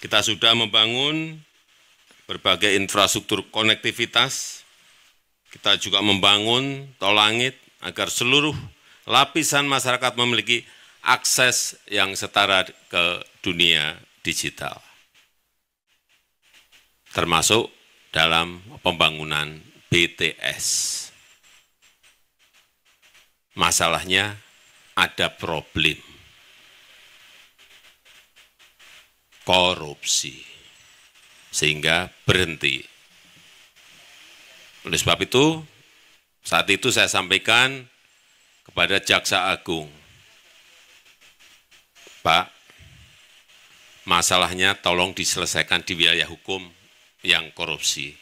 Kita sudah membangun berbagai infrastruktur konektivitas. Kita juga membangun tol langit agar seluruh lapisan masyarakat memiliki akses yang setara ke dunia digital. Termasuk dalam pembangunan BTS. Masalahnya ada problem korupsi. Sehingga berhenti. Oleh sebab itu, saat itu saya sampaikan kepada Jaksa Agung, Pak, masalahnya tolong diselesaikan di wilayah hukum yang korupsi.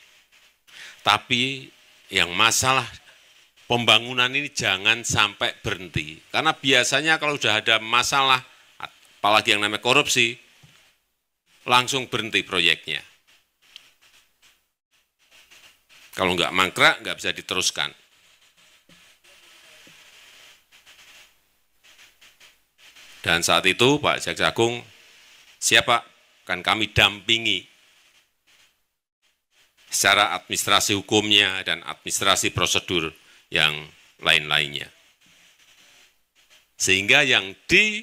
Tapi yang masalah pembangunan ini jangan sampai berhenti. Karena biasanya kalau sudah ada masalah, apalagi yang namanya korupsi, langsung berhenti proyeknya. Kalau nggak mangkrak, nggak bisa diteruskan. Dan saat itu Pak Jaksa Agung, siapa kan kami dampingi secara administrasi hukumnya dan administrasi prosedur yang lain-lainnya. Sehingga yang di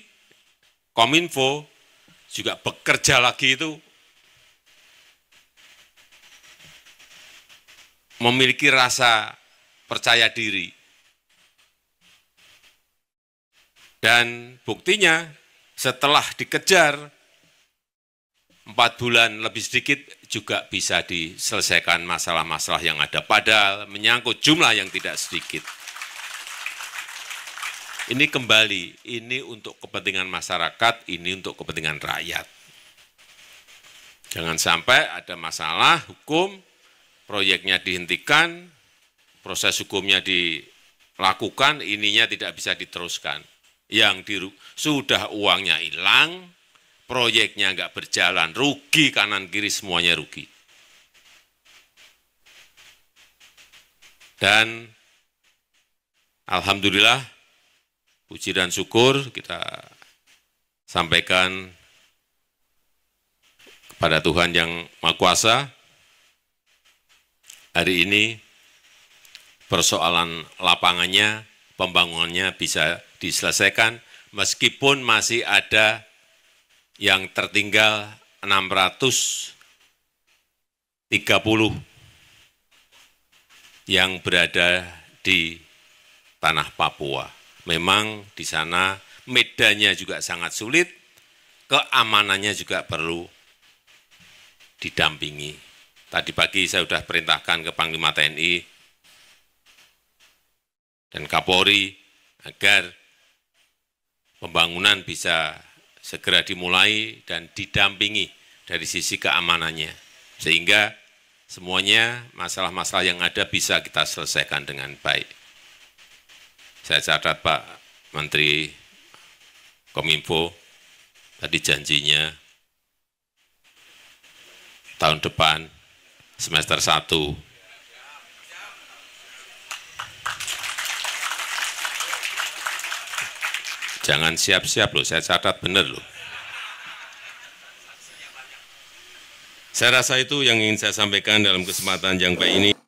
Kominfo juga bekerja lagi itu memiliki rasa percaya diri. Dan buktinya setelah dikejar, empat bulan lebih sedikit juga bisa diselesaikan masalah-masalah yang ada, padahal menyangkut jumlah yang tidak sedikit. Ini kembali, ini untuk kepentingan masyarakat, ini untuk kepentingan rakyat. Jangan sampai ada masalah hukum, proyeknya dihentikan, proses hukumnya dilakukan, ininya tidak bisa diteruskan. Yang di, sudah uangnya hilang, proyeknya nggak berjalan, rugi kanan kiri semuanya rugi. Dan Alhamdulillah puji dan syukur kita sampaikan kepada Tuhan yang Maha Kuasa. Hari ini persoalan lapangannya, pembangunannya bisa diselesaikan meskipun masih ada yang tertinggal 630 yang berada di tanah Papua memang di sana medannya juga sangat sulit, keamanannya juga perlu didampingi. Tadi pagi saya sudah perintahkan ke Panglima TNI dan Kapolri agar pembangunan bisa segera dimulai dan didampingi dari sisi keamanannya. Sehingga semuanya masalah-masalah yang ada bisa kita selesaikan dengan baik. Saya catat Pak Menteri Kominfo tadi janjinya tahun depan semester 1 Jangan siap-siap loh, saya catat benar loh. Saya rasa itu yang ingin saya sampaikan dalam kesempatan yang baik ini.